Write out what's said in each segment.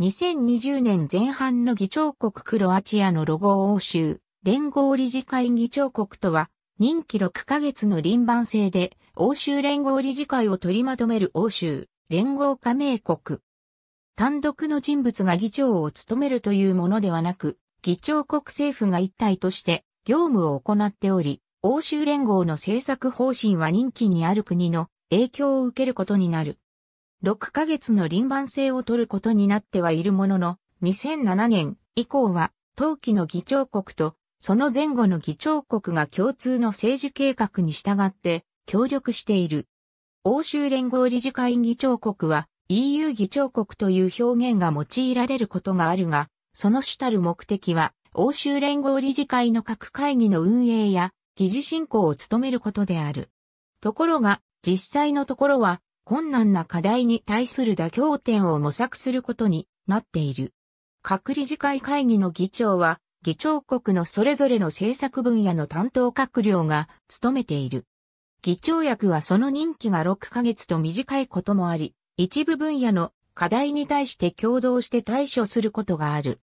2020年前半の議長国クロアチアのロゴ欧州連合理事会議長国とは、任期6ヶ月の臨番制で欧州連合理事会を取りまとめる欧州連合加盟国。単独の人物が議長を務めるというものではなく、議長国政府が一体として業務を行っており、欧州連合の政策方針は任期にある国の影響を受けることになる。6ヶ月の臨番制を取ることになってはいるものの、2007年以降は、当期の議長国と、その前後の議長国が共通の政治計画に従って協力している。欧州連合理事会議長国は EU 議長国という表現が用いられることがあるが、その主たる目的は欧州連合理事会の各会議の運営や議事進行を務めることである。ところが、実際のところは困難な課題に対する妥協点を模索することになっている。各理事会会議の議長は、議長国のそれぞれの政策分野の担当閣僚が務めている。議長役はその任期が6ヶ月と短いこともあり、一部分野の課題に対して共同して対処することがある。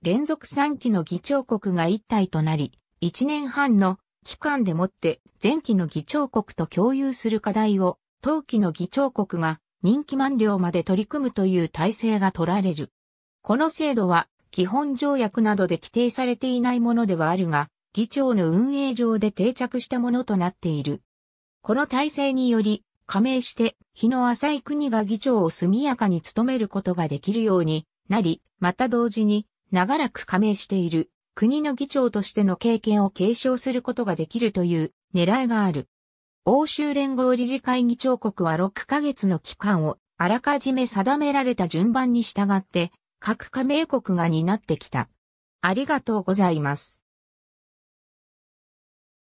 連続3期の議長国が一体となり、1年半の期間でもって前期の議長国と共有する課題を当期の議長国が任期満了まで取り組むという体制が取られる。この制度は基本条約などで規定されていないものではあるが、議長の運営上で定着したものとなっている。この体制により、加盟して日の浅い国が議長を速やかに務めることができるようになり、また同時に長らく加盟している国の議長としての経験を継承することができるという狙いがある。欧州連合理事会議長国は6ヶ月の期間をあらかじめ定められた順番に従って各加盟国が担ってきた。ありがとうございます。